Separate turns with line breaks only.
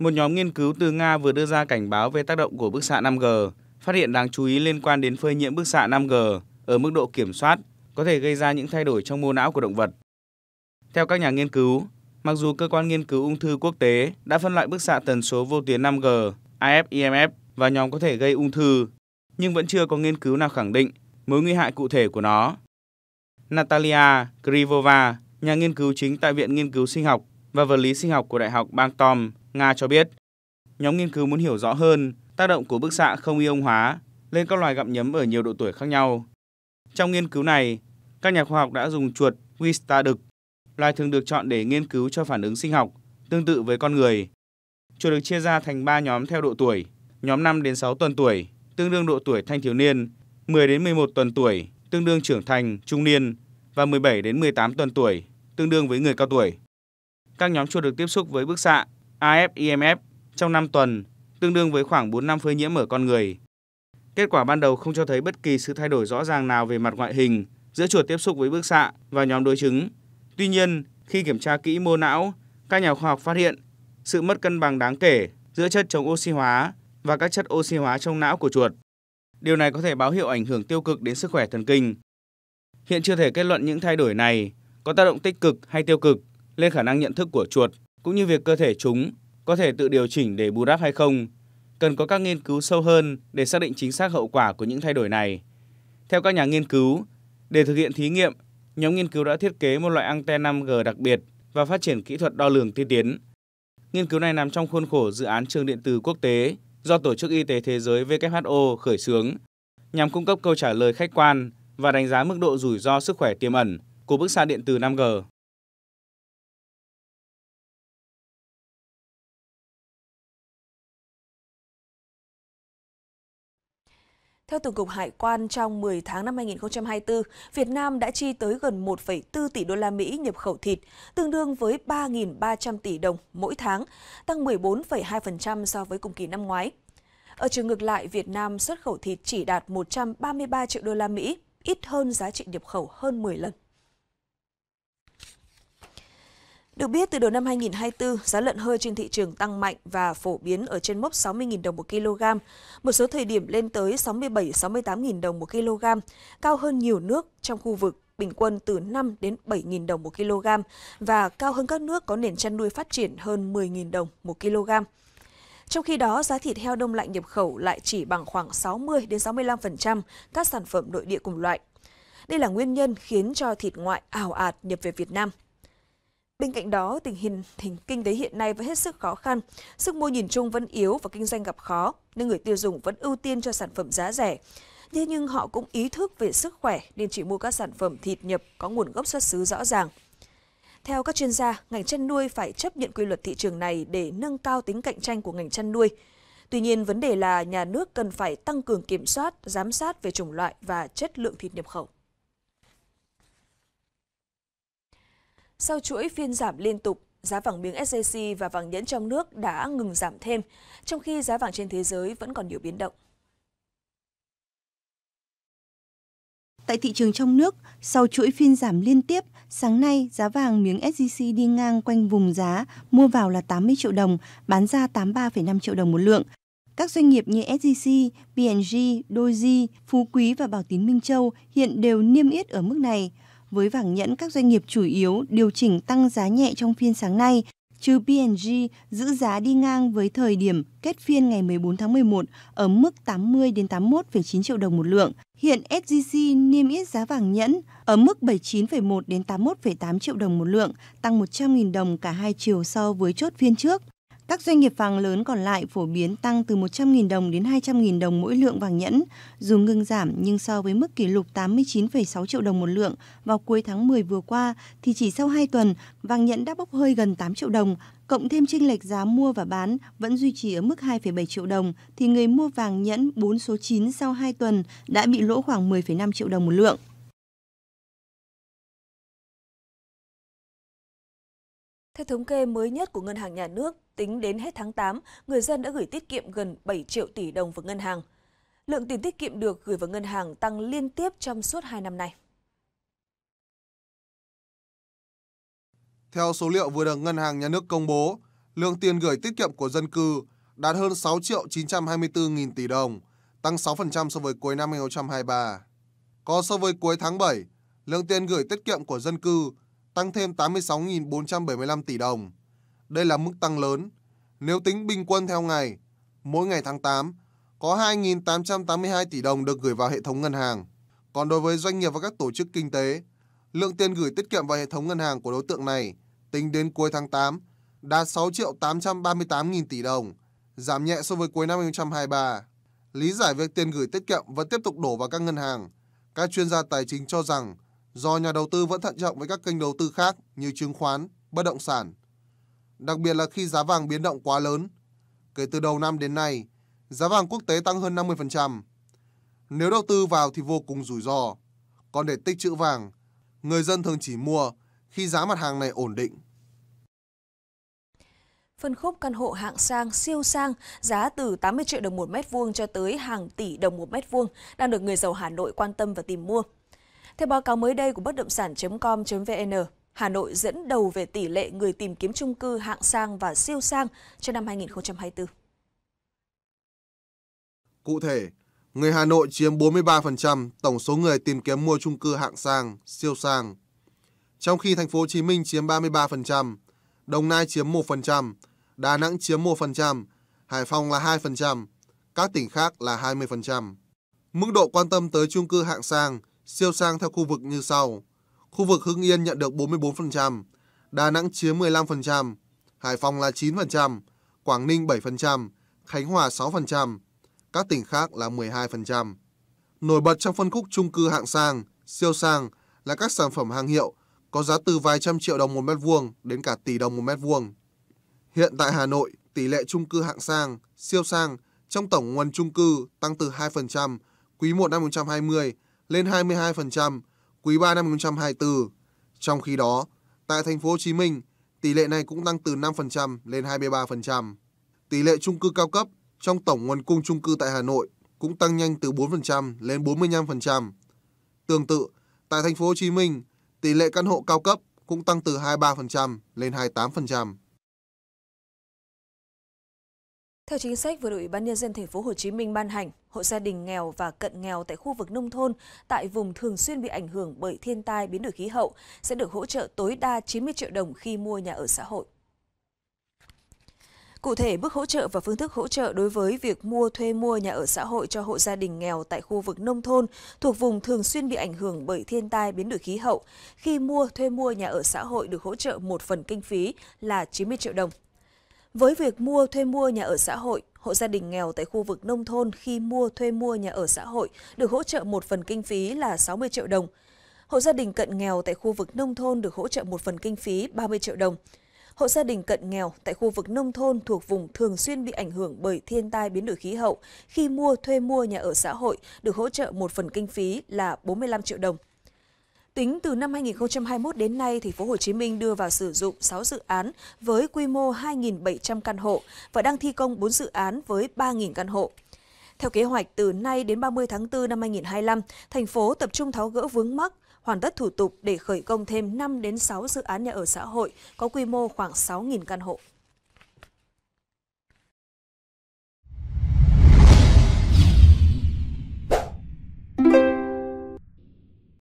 Một nhóm nghiên cứu từ Nga vừa đưa ra cảnh báo về tác động của bức xạ 5G, phát hiện đáng chú ý liên quan đến phơi nhiễm bức xạ 5G ở mức độ kiểm soát có thể gây ra những thay đổi trong mô não của động vật. Theo các nhà nghiên cứu, mặc dù cơ quan nghiên cứu ung thư quốc tế đã phân loại bức xạ tần số vô tuyến 5G, ifemf và nhóm có thể gây ung thư, nhưng vẫn chưa có nghiên cứu nào khẳng định mối nguy hại cụ thể của nó. Natalia Krivova, nhà nghiên cứu chính tại Viện Nghiên cứu Sinh học và Vật lý Sinh học của Đại học bang tom Nga cho biết, nhóm nghiên cứu muốn hiểu rõ hơn tác động của bức xạ không ion hóa lên các loài gặm nhấm ở nhiều độ tuổi khác nhau. Trong nghiên cứu này, các nhà khoa học đã dùng chuột Wista đực, loài thường được chọn để nghiên cứu cho phản ứng sinh học, tương tự với con người. Chuột được chia ra thành 3 nhóm theo độ tuổi, nhóm 5 đến 6 tuần tuổi, tương đương độ tuổi thanh thiếu niên, 10 đến 11 tuần tuổi, tương đương trưởng thành, trung niên và 17 đến 18 tuần tuổi, tương đương với người cao tuổi. Các nhóm chuột được tiếp xúc với bức xạ AFIMF trong 5 tuần, tương đương với khoảng 4 năm phơi nhiễm ở con người. Kết quả ban đầu không cho thấy bất kỳ sự thay đổi rõ ràng nào về mặt ngoại hình giữa chuột tiếp xúc với bức xạ và nhóm đối chứng. Tuy nhiên, khi kiểm tra kỹ mô não, các nhà khoa học phát hiện sự mất cân bằng đáng kể giữa chất chống oxy hóa và các chất oxy hóa trong não của chuột. Điều này có thể báo hiệu ảnh hưởng tiêu cực đến sức khỏe thần kinh. Hiện chưa thể kết luận những thay đổi này có tác động tích cực hay tiêu cực lên khả năng nhận thức của chuột cũng như việc cơ thể chúng có thể tự điều chỉnh để bù đắp hay không, cần có các nghiên cứu sâu hơn để xác định chính xác hậu quả của những thay đổi này. Theo các nhà nghiên cứu, để thực hiện thí nghiệm, nhóm nghiên cứu đã thiết kế một loại anten 5G đặc biệt và phát triển kỹ thuật đo lường tiên tiến. Nghiên cứu này nằm trong khuôn khổ dự án trường điện tử quốc tế do Tổ chức Y tế Thế giới WHO khởi xướng, nhằm cung cấp câu trả lời khách quan và đánh giá mức độ rủi ro sức khỏe tiềm ẩn của bức xạ điện từ 5G.
Theo Tổng cục Hải quan, trong 10 tháng năm 2024, Việt Nam đã chi tới gần 1,4 tỷ đô la Mỹ nhập khẩu thịt, tương đương với 3.300 tỷ đồng mỗi tháng, tăng 14,2% so với cùng kỳ năm ngoái. Ở trường ngược lại, Việt Nam xuất khẩu thịt chỉ đạt 133 triệu đô la Mỹ, ít hơn giá trị nhập khẩu hơn 10 lần. Được biết, từ đầu năm 2024, giá lợn hơi trên thị trường tăng mạnh và phổ biến ở trên mốc 60.000 đồng một kg, một số thời điểm lên tới 67-68.000 đồng một kg, cao hơn nhiều nước trong khu vực bình quân từ 5 đến 7.000 đồng một kg và cao hơn các nước có nền chăn nuôi phát triển hơn 10.000 đồng một kg. Trong khi đó, giá thịt heo đông lạnh nhập khẩu lại chỉ bằng khoảng 60 đến 65% các sản phẩm nội địa cùng loại. Đây là nguyên nhân khiến cho thịt ngoại ảo ạt nhập về Việt Nam. Bên cạnh đó, tình hình tình kinh tế hiện nay vẫn hết sức khó khăn, sức mua nhìn chung vẫn yếu và kinh doanh gặp khó, nên người tiêu dùng vẫn ưu tiên cho sản phẩm giá rẻ. Thế nhưng họ cũng ý thức về sức khỏe nên chỉ mua các sản phẩm thịt nhập có nguồn gốc xuất xứ rõ ràng. Theo các chuyên gia, ngành chăn nuôi phải chấp nhận quy luật thị trường này để nâng cao tính cạnh tranh của ngành chăn nuôi. Tuy nhiên, vấn đề là nhà nước cần phải tăng cường kiểm soát, giám sát về chủng loại và chất lượng thịt nhập khẩu. Sau chuỗi phiên giảm liên tục, giá vàng miếng SJC và vàng nhẫn trong nước đã ngừng giảm thêm, trong khi giá vàng trên thế giới vẫn còn nhiều biến động.
Tại thị trường trong nước, sau chuỗi phiên giảm liên tiếp, sáng nay giá vàng miếng SJC đi ngang quanh vùng giá mua vào là 80 triệu đồng, bán ra 83,5 triệu đồng một lượng. Các doanh nghiệp như SJC, BNG, Doji, Phú Quý và Bảo Tín Minh Châu hiện đều niêm yết ở mức này. Với vàng nhẫn, các doanh nghiệp chủ yếu điều chỉnh tăng giá nhẹ trong phiên sáng nay, trừ P&G giữ giá đi ngang với thời điểm kết phiên ngày 14 tháng 11 ở mức 80 đến 81,9 triệu đồng một lượng. Hiện SJC niêm yết giá vàng nhẫn ở mức 79,1 đến 81,8 triệu đồng một lượng, tăng 100.000 đồng cả hai chiều so với chốt phiên trước. Các doanh nghiệp vàng lớn còn lại phổ biến tăng từ 100.000 đồng đến 200.000 đồng mỗi lượng vàng nhẫn, dù ngưng giảm nhưng so với mức kỷ lục 89,6 triệu đồng một lượng vào cuối tháng 10 vừa qua thì chỉ sau 2 tuần, vàng nhẫn đã bốc hơi gần 8 triệu đồng, cộng thêm chênh lệch giá mua và bán vẫn duy trì ở mức 2,7 triệu đồng thì người mua vàng nhẫn 4 số 9 sau 2 tuần đã bị lỗ khoảng 10,5 triệu đồng một
lượng. Theo thống kê mới nhất của Ngân hàng Nhà nước, tính đến hết tháng 8, người dân đã gửi tiết kiệm gần 7 triệu tỷ đồng vào ngân hàng. Lượng tiền tiết kiệm được gửi vào ngân hàng tăng liên tiếp trong suốt 2 năm nay.
Theo số liệu vừa được Ngân hàng Nhà nước công bố, lượng tiền gửi tiết kiệm của dân cư đạt hơn 6 triệu 924 nghìn tỷ đồng, tăng 6% so với cuối năm 2023. Có so với cuối tháng 7, lượng tiền gửi tiết kiệm của dân cư tăng thêm 86.475 tỷ đồng. Đây là mức tăng lớn. Nếu tính bình quân theo ngày, mỗi ngày tháng 8 có 2.882 tỷ đồng được gửi vào hệ thống ngân hàng. Còn đối với doanh nghiệp và các tổ chức kinh tế, lượng tiền gửi tiết kiệm vào hệ thống ngân hàng của đối tượng này tính đến cuối tháng 8 đạt 6 triệu 838 nghìn tỷ đồng, giảm nhẹ so với cuối năm 2023. Lý giải việc tiền gửi tiết kiệm vẫn tiếp tục đổ vào các ngân hàng, các chuyên gia tài chính cho rằng do nhà đầu tư vẫn thận trọng với các kênh đầu tư khác như chứng khoán, bất động sản. Đặc biệt là khi giá vàng biến động quá lớn. Kể từ đầu năm đến nay, giá vàng quốc tế tăng hơn 50%. Nếu đầu tư vào thì vô cùng rủi ro. Còn để tích trữ vàng, người dân thường chỉ mua khi giá mặt hàng này ổn định.
Phân khúc căn hộ hạng sang, siêu sang, giá từ 80 triệu đồng một mét vuông cho tới hàng tỷ đồng một mét vuông đang được người giàu Hà Nội quan tâm và tìm mua. Theo báo cáo mới đây của bất động sản.com.vn, Hà Nội dẫn đầu về tỷ lệ người tìm kiếm chung cư hạng sang và siêu sang cho năm 2024.
Cụ thể, người Hà Nội chiếm 43% tổng số người tìm kiếm mua chung cư hạng sang, siêu sang. Trong khi thành phố Hồ Chí Minh chiếm 33%, Đồng Nai chiếm 1%, Đà Nẵng chiếm 1%, Hải Phòng là 2%, các tỉnh khác là 20%. Mức độ quan tâm tới chung cư hạng sang siêu sang theo khu vực như sau. Khu vực Hưng Yên nhận được 44%, Đà Nẵng chiếm 15%, Hải Phòng là 9%, Quảng Ninh 7%, Khánh Hòa 6%, các tỉnh khác là 12%. Nổi bật trong phân khúc chung cư hạng sang, siêu sang là các sản phẩm hàng hiệu có giá từ vài trăm triệu đồng một mét vuông đến cả tỷ đồng một mét vuông. Hiện tại Hà Nội, tỷ lệ chung cư hạng sang, siêu sang trong tổng nguồn chung cư tăng từ 2% quý 1 năm 2020 lên 22% quý 3 năm 2024. Trong khi đó, tại thành phố Hồ Chí Minh, tỷ lệ này cũng tăng từ 5% lên 23%. Tỷ lệ chung cư cao cấp trong tổng nguồn cung chung cư tại Hà Nội cũng tăng nhanh từ 4% lên 45%. Tương tự, tại thành phố Hồ Chí Minh, tỷ lệ căn hộ cao cấp cũng tăng từ 23% lên 28%.
Theo chính sách vừa được Ủy ban nhân dân thành phố Hồ Chí Minh ban hành, hộ gia đình nghèo và cận nghèo tại khu vực nông thôn tại vùng thường xuyên bị ảnh hưởng bởi thiên tai biến đổi khí hậu sẽ được hỗ trợ tối đa 90 triệu đồng khi mua nhà ở xã hội. Cụ thể, bước hỗ trợ và phương thức hỗ trợ đối với việc mua thuê mua nhà ở xã hội cho hộ gia đình nghèo tại khu vực nông thôn thuộc vùng thường xuyên bị ảnh hưởng bởi thiên tai biến đổi khí hậu, khi mua thuê mua nhà ở xã hội được hỗ trợ một phần kinh phí là 90 triệu đồng với việc mua thuê mua nhà ở xã hội, hộ gia đình nghèo tại khu vực nông thôn khi mua thuê mua nhà ở xã hội được hỗ trợ một phần kinh phí là 60 triệu đồng. Hộ gia đình cận nghèo tại khu vực nông thôn được hỗ trợ một phần kinh phí 30 triệu đồng. Hộ gia đình cận nghèo tại khu vực nông thôn thuộc vùng thường xuyên bị ảnh hưởng bởi thiên tai biến đổi khí hậu khi mua thuê mua nhà ở xã hội được hỗ trợ một phần kinh phí là 45 triệu đồng. Tính từ năm 2021 đến nay, thành phố Hồ Chí Minh đưa vào sử dụng 6 dự án với quy mô 2.700 căn hộ và đang thi công 4 dự án với 3.000 căn hộ. Theo kế hoạch, từ nay đến 30 tháng 4 năm 2025, thành phố tập trung tháo gỡ vướng mắc, hoàn tất thủ tục để khởi công thêm 5 đến 6 dự án nhà ở xã hội có quy mô khoảng 6.000 căn hộ.